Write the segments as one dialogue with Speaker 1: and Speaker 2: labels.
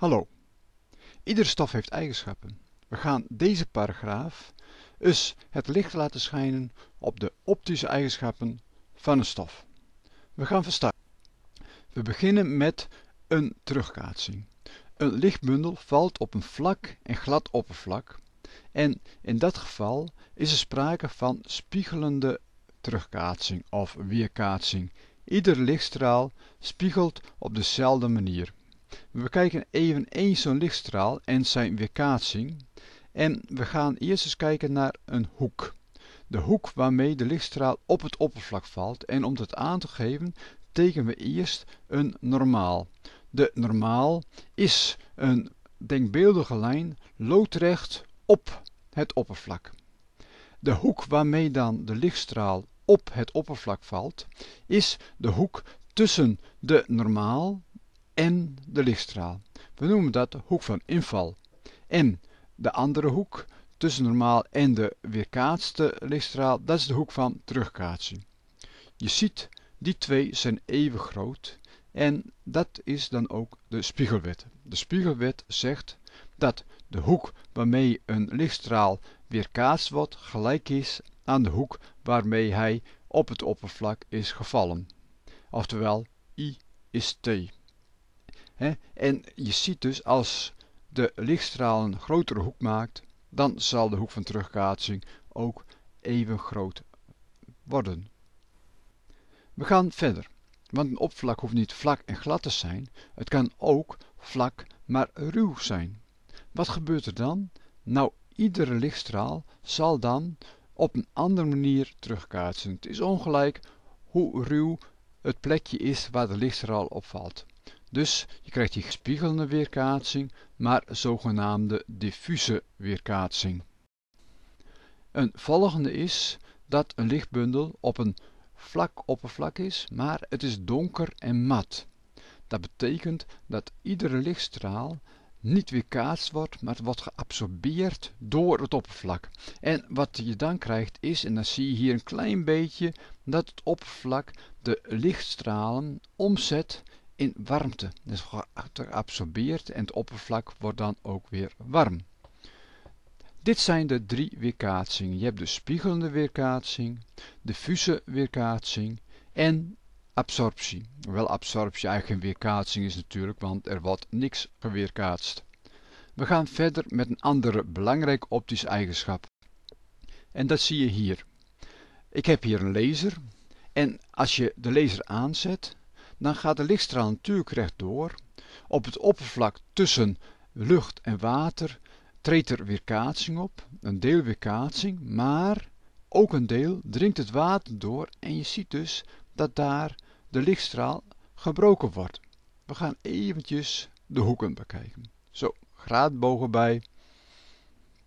Speaker 1: Hallo. Ieder stof heeft eigenschappen. We gaan deze paragraaf eens het licht laten schijnen op de optische eigenschappen van een stof. We gaan verstaan. We beginnen met een terugkaatsing. Een lichtbundel valt op een vlak en glad oppervlak en in dat geval is er sprake van spiegelende terugkaatsing of weerkaatsing. Ieder lichtstraal spiegelt op dezelfde manier. We bekijken eveneens zo'n lichtstraal en zijn weerkaatsing en we gaan eerst eens kijken naar een hoek. De hoek waarmee de lichtstraal op het oppervlak valt en om dat aan te geven tekenen we eerst een normaal. De normaal is een denkbeeldige lijn loodrecht op het oppervlak. De hoek waarmee dan de lichtstraal op het oppervlak valt is de hoek tussen de normaal en de lichtstraal. We noemen dat hoek van inval. En de andere hoek tussen normaal en de weerkaatste lichtstraal, dat is de hoek van terugkaatsing. Je ziet, die twee zijn even groot en dat is dan ook de spiegelwet. De spiegelwet zegt dat de hoek waarmee een lichtstraal weerkaatst wordt gelijk is aan de hoek waarmee hij op het oppervlak is gevallen. Oftewel I is T. En je ziet dus als de lichtstraal een grotere hoek maakt, dan zal de hoek van terugkaatsing ook even groot worden. We gaan verder, want een oppervlak hoeft niet vlak en glad te zijn, het kan ook vlak maar ruw zijn. Wat gebeurt er dan? Nou, iedere lichtstraal zal dan op een andere manier terugkaatsen. Het is ongelijk hoe ruw het plekje is waar de lichtstraal opvalt. Dus je krijgt die gespiegelde weerkaatsing, maar zogenaamde diffuse weerkaatsing. Een volgende is dat een lichtbundel op een vlak oppervlak is, maar het is donker en mat. Dat betekent dat iedere lichtstraal niet weerkaatst wordt, maar het wordt geabsorbeerd door het oppervlak. En wat je dan krijgt is, en dan zie je hier een klein beetje, dat het oppervlak de lichtstralen omzet in warmte. Dus geabsorbeerd en het oppervlak wordt dan ook weer warm. Dit zijn de drie weerkaatsingen. Je hebt de spiegelende weerkaatsing, diffuse weerkaatsing en absorptie. Wel absorptie eigenlijk geen weerkaatsing is natuurlijk, want er wordt niks geweerkaatst. We gaan verder met een andere belangrijk optisch eigenschap. En dat zie je hier. Ik heb hier een laser en als je de laser aanzet, dan gaat de lichtstraal natuurlijk rechtdoor. Op het oppervlak tussen lucht en water treedt er weerkaatsing op, een deel weerkaatsing, maar ook een deel dringt het water door en je ziet dus dat daar de lichtstraal gebroken wordt. We gaan eventjes de hoeken bekijken. Zo, graadbogen bij.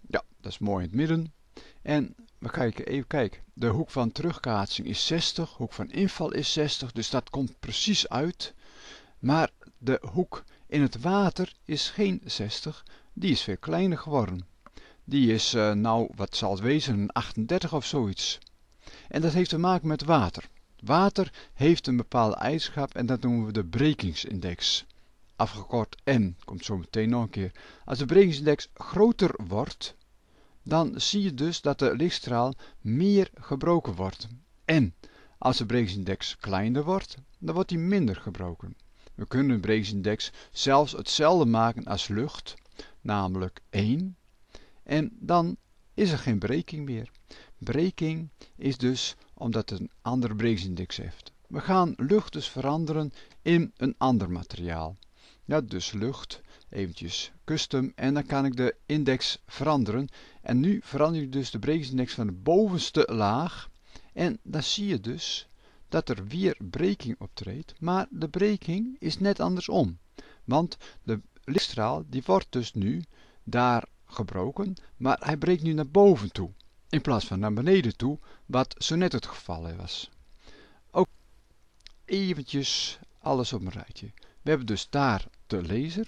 Speaker 1: Ja, dat is mooi in het midden. En we kijken, even kijk, De hoek van terugkaatsing is 60, hoek van inval is 60, dus dat komt precies uit. Maar de hoek in het water is geen 60, die is veel kleiner geworden. Die is, eh, nou, wat zal het wezen, een 38 of zoiets. En dat heeft te maken met water. Water heeft een bepaalde eigenschap en dat noemen we de brekingsindex. Afgekort N, komt zo meteen nog een keer. Als de brekingsindex groter wordt, dan zie je dus dat de lichtstraal meer gebroken wordt. En als de breeksindex kleiner wordt, dan wordt die minder gebroken. We kunnen de breeksindex zelfs hetzelfde maken als lucht, namelijk 1. En dan is er geen breking meer. Breking is dus omdat het een ander breeksindex heeft. We gaan lucht dus veranderen in een ander materiaal ja, dus lucht, eventjes custom en dan kan ik de index veranderen. En nu verander ik dus de brekingsindex van de bovenste laag. En dan zie je dus dat er weer breking optreedt, maar de breking is net andersom. Want de lichtstraal die wordt dus nu daar gebroken, maar hij breekt nu naar boven toe. In plaats van naar beneden toe, wat zo net het geval was. Ook eventjes alles op een rijtje. We hebben dus daar de laser.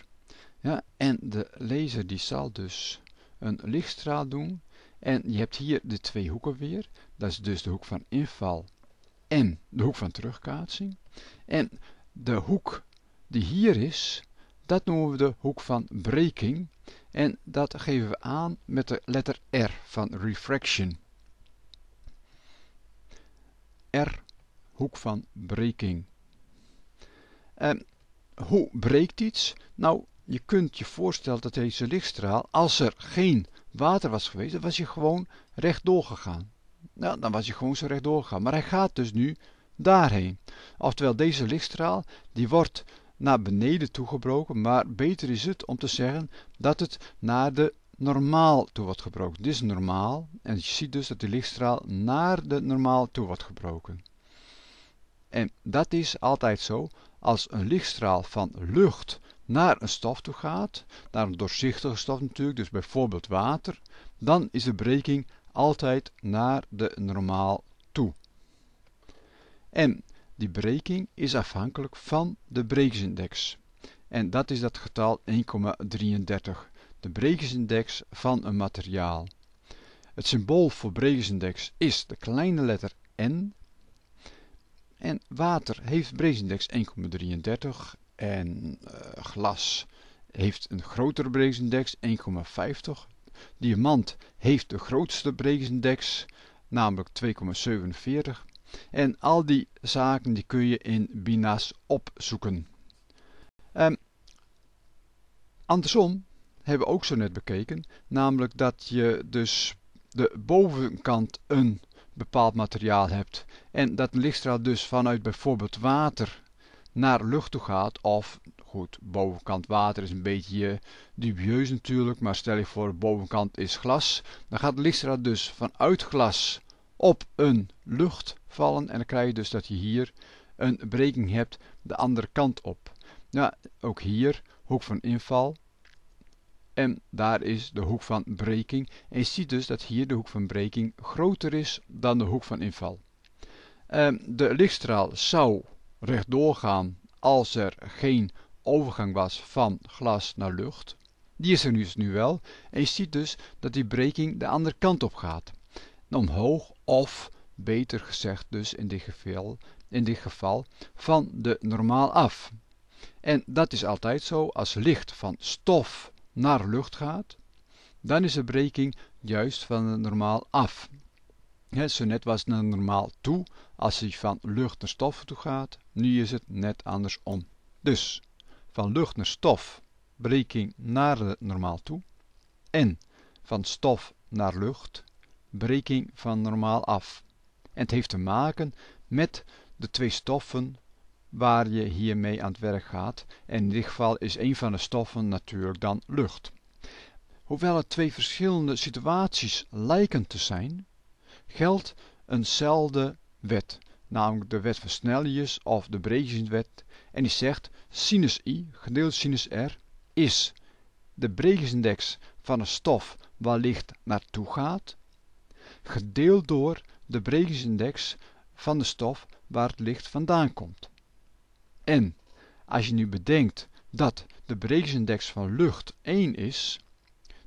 Speaker 1: Ja, en de laser die zal dus een lichtstraal doen. En je hebt hier de twee hoeken weer. Dat is dus de hoek van inval en de hoek van terugkaatsing. En de hoek die hier is, dat noemen we de hoek van breking. En dat geven we aan met de letter R van refraction. R, hoek van breking. En ehm, hoe breekt iets? Nou, je kunt je voorstellen dat deze lichtstraal, als er geen water was geweest, was je gewoon rechtdoor gegaan. Nou, dan was je gewoon zo rechtdoor gegaan. Maar hij gaat dus nu daarheen. Oftewel, deze lichtstraal, die wordt naar beneden toe gebroken. maar beter is het om te zeggen dat het naar de normaal toe wordt gebroken. Dit is normaal en je ziet dus dat de lichtstraal naar de normaal toe wordt gebroken. En dat is altijd zo als een lichtstraal van lucht naar een stof toe gaat, naar een doorzichtige stof natuurlijk, dus bijvoorbeeld water, dan is de breking altijd naar de normaal toe. En die breking is afhankelijk van de brekingsindex. En dat is dat getal 1,33, de brekingsindex van een materiaal. Het symbool voor brekingsindex is de kleine letter n en water heeft Breesindex 1,33 en eh, glas heeft een groter Breesindex 1,50. Diamant heeft de grootste Breesindex, namelijk 2,47. En al die zaken die kun je in Bina's opzoeken. Um, andersom hebben we ook zo net bekeken, namelijk dat je dus de bovenkant een bepaald materiaal hebt en dat een lichtstraal dus vanuit bijvoorbeeld water naar lucht toe gaat of goed, bovenkant water is een beetje eh, dubieus natuurlijk, maar stel je voor bovenkant is glas, dan gaat de lichtstraal dus vanuit glas op een lucht vallen en dan krijg je dus dat je hier een breking hebt de andere kant op. Nou, ook hier hoek van inval en daar is de hoek van breking en je ziet dus dat hier de hoek van breking groter is dan de hoek van inval. Ehm, de lichtstraal zou rechtdoor gaan als er geen overgang was van glas naar lucht. Die is er dus nu wel en je ziet dus dat die breking de andere kant op gaat. Omhoog of beter gezegd dus in dit geval, in dit geval van de normaal af. En dat is altijd zo als licht van stof naar lucht gaat, dan is de breking juist van het normaal af. Het zo net was het normaal toe als hij van lucht naar stof toe gaat, nu is het net andersom. Dus van lucht naar stof, breking naar het normaal toe, en van stof naar lucht, breking van normaal af. En het heeft te maken met de twee stoffen waar je hiermee aan het werk gaat. En in dit geval is een van de stoffen natuurlijk dan lucht. Hoewel het twee verschillende situaties lijken te zijn, geldt eenzelfde wet, namelijk de wet van Snellius of de brekingswet, en die zegt sinus i gedeeld sinus r is de Brekingsindex van een stof waar licht naartoe gaat, gedeeld door de Brekingsindex van de stof waar het licht vandaan komt. En als je nu bedenkt dat de brekingsindex van lucht 1 is,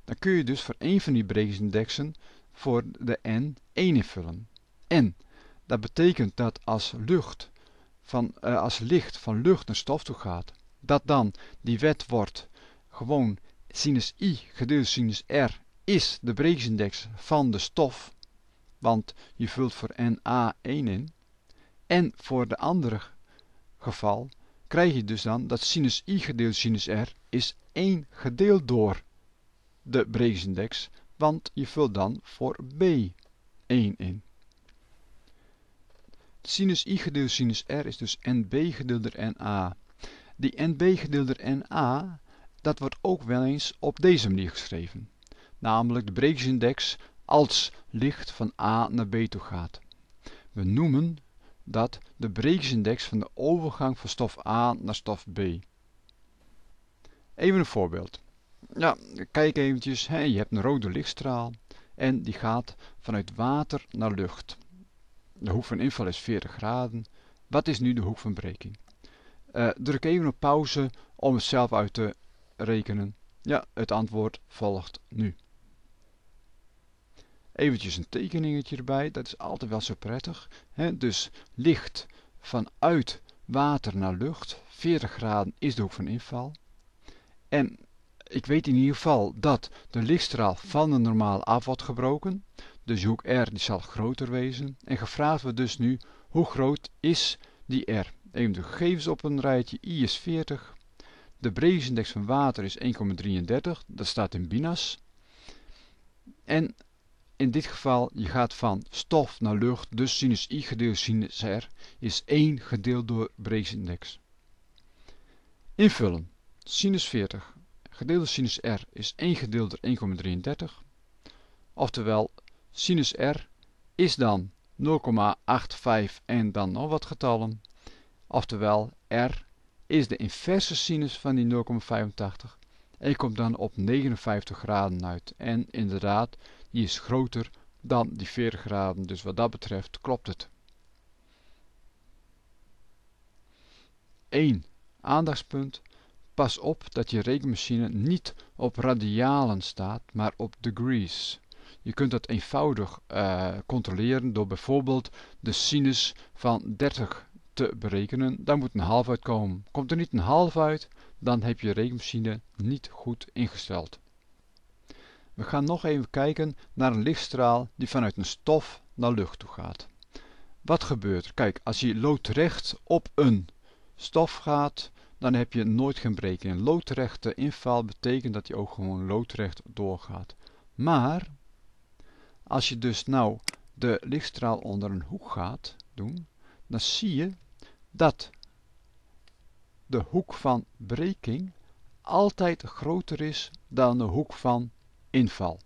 Speaker 1: dan kun je dus voor één van die brekingsindexen voor de n 1 invullen. En dat betekent dat als, lucht van, eh, als licht van lucht naar stof toe gaat, dat dan die wet wordt gewoon sinus i gedeeld sinus r is de brekingsindex van de stof, want je vult voor n a 1 in. En voor de andere geval krijg je dus dan dat sinus i gedeeld sinus r is 1 gedeeld door de brekingsindex, want je vult dan voor b 1 in. Sinus i gedeeld sinus r is dus nb gedeeld door na. Die nb gedeeld door na, dat wordt ook wel eens op deze manier geschreven. Namelijk de brekingsindex als licht van a naar b toe gaat. We noemen dat de brekingsindex van de overgang van stof A naar stof B. Even een voorbeeld. Ja, kijk eventjes, hè, je hebt een rode lichtstraal en die gaat vanuit water naar lucht. De hoek van inval is 40 graden. Wat is nu de hoek van breking? Eh, druk even op pauze om het zelf uit te rekenen. Ja, het antwoord volgt nu eventjes een tekeningetje erbij. Dat is altijd wel zo prettig. dus licht vanuit water naar lucht. 40 graden is de hoek van inval. En ik weet in ieder geval dat de lichtstraal van de normaal af wordt gebroken. Dus hoek R die zal groter wezen. En gevraagd wordt dus nu hoe groot is die R. Even de gegevens op een rijtje. I is 40. De brekingsindex van water is 1,33. Dat staat in BINAS. En in dit geval, je gaat van stof naar lucht, dus sinus i gedeeld sinus r is 1 gedeeld door Breeks index. Invullen. Sinus 40 gedeeld door sinus r is 1 gedeeld door 1,33. Oftewel, sinus r is dan 0,85 en dan nog wat getallen. Oftewel, r is de inverse sinus van die 0,85 en je komt dan op 59 graden uit. En inderdaad, die is groter dan die 40 graden. Dus wat dat betreft klopt het. 1. Aandachtspunt. Pas op dat je rekenmachine niet op radialen staat, maar op degrees. Je kunt dat eenvoudig eh, controleren door bijvoorbeeld de sinus van 30 te berekenen. Daar moet een half uitkomen. Komt er niet een half uit, dan heb je rekenmachine niet goed ingesteld. We gaan nog even kijken naar een lichtstraal die vanuit een stof naar lucht toe gaat. Wat gebeurt er? Kijk, als je loodrecht op een stof gaat, dan heb je nooit geen breking. Een loodrechte inval betekent dat je ook gewoon loodrecht doorgaat. Maar, als je dus nou de lichtstraal onder een hoek gaat doen, dan zie je dat de hoek van breking altijd groter is dan de hoek van inval.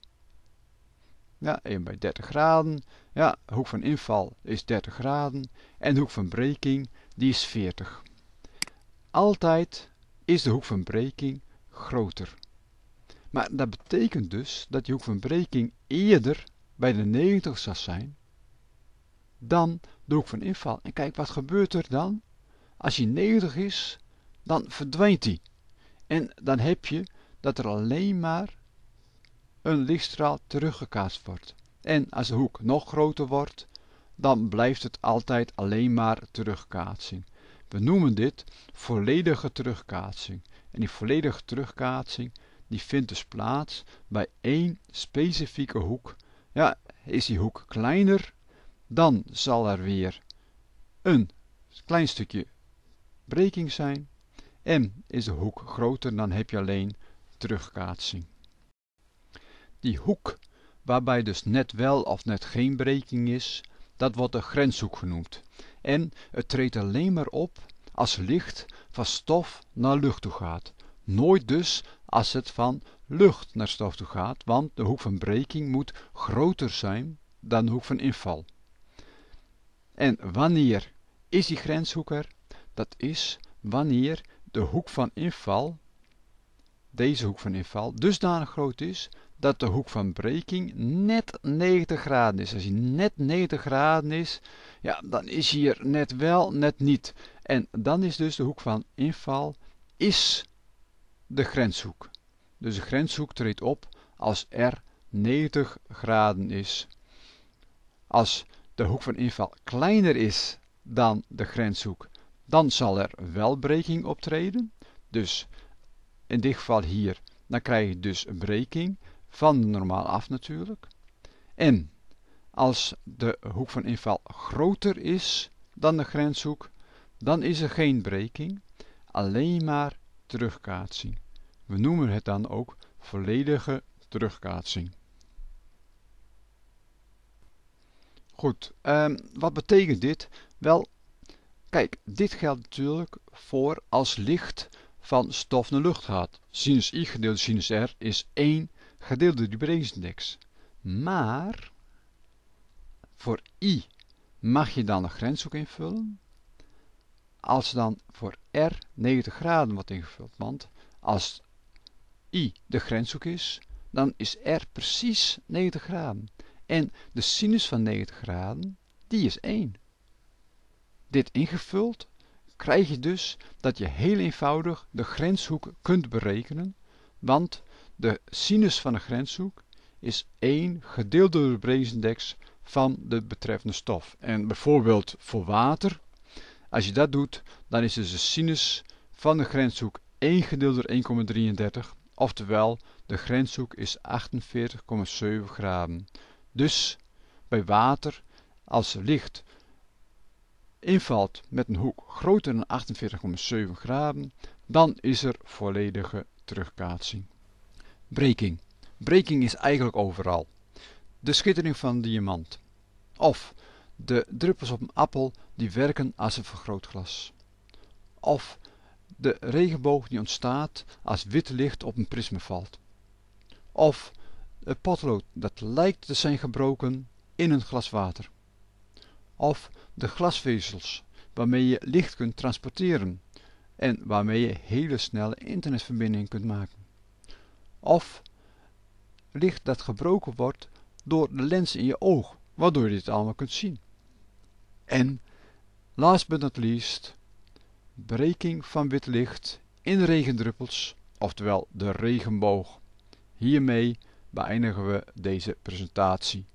Speaker 1: Ja, 1 bij 30 graden. Ja, hoek van inval is 30 graden. En de hoek van breking, die is 40. Altijd is de hoek van breking groter. Maar dat betekent dus dat die hoek van breking eerder bij de 90 zal zijn dan de hoek van inval. En kijk, wat gebeurt er dan? Als hij 90 is, dan verdwijnt hij. En dan heb je dat er alleen maar een lichtstraal teruggekaatst wordt. En als de hoek nog groter wordt, dan blijft het altijd alleen maar terugkaatsing. We noemen dit volledige terugkaatsing. En die volledige terugkaatsing die vindt dus plaats bij één specifieke hoek. Ja, is die hoek kleiner, dan zal er weer een klein stukje breking zijn. En is de hoek groter, dan heb je alleen terugkaatsing die hoek waarbij dus net wel of net geen breking is, dat wordt de grenshoek genoemd en het treedt alleen maar op als licht van stof naar lucht toe gaat, nooit dus als het van lucht naar stof toe gaat, want de hoek van breking moet groter zijn dan de hoek van inval. En wanneer is die grenshoek er? Dat is wanneer de hoek van inval, deze hoek van inval, dusdanig groot is dat de hoek van breking net 90 graden is. Als hij net 90 graden is, ja, dan is hier net wel, net niet. En dan is dus de hoek van inval is de grenshoek. Dus de grenshoek treedt op als er 90 graden is. Als de hoek van inval kleiner is dan de grenshoek, dan zal er wel breking optreden. Dus in dit geval hier, dan krijg je dus een breking van de normaal af natuurlijk. En als de hoek van inval groter is dan de grenshoek, dan is er geen breking, alleen maar terugkaatsing. We noemen het dan ook volledige terugkaatsing. Goed, ehm, wat betekent dit? Wel, kijk, dit geldt natuurlijk voor als licht van stof naar lucht gaat. Sinus i gedeeld sinus r is 1 gedeelde door die Maar voor i mag je dan een grenshoek invullen. Als dan voor r 90 graden wordt ingevuld. Want als i de grenshoek is, dan is r precies 90 graden. En de sinus van 90 graden, die is 1. Dit ingevuld krijg je dus dat je heel eenvoudig de grenshoek kunt berekenen, want de sinus van de grenshoek is 1 gedeeld door de index van de betreffende stof. En bijvoorbeeld voor water, als je dat doet, dan is dus de sinus van de grenshoek 1 gedeeld door 1,33. Oftewel, de grenshoek is 48,7 graden. Dus bij water, als licht invalt met een hoek groter dan 48,7 graden, dan is er volledige terugkaatsing. Breking. Breking is eigenlijk overal. De schittering van diamant. Of de druppels op een appel die werken als een vergrootglas. Of de regenboog die ontstaat als wit licht op een prisme valt. Of het potlood dat lijkt te zijn gebroken in een glas water. Of de glasvezels waarmee je licht kunt transporteren en waarmee je hele snelle internetverbinding kunt maken. Of licht dat gebroken wordt door de lens in je oog, waardoor je dit allemaal kunt zien. En, last but not least, breking van wit licht in regendruppels, oftewel de regenboog. Hiermee beëindigen we deze presentatie.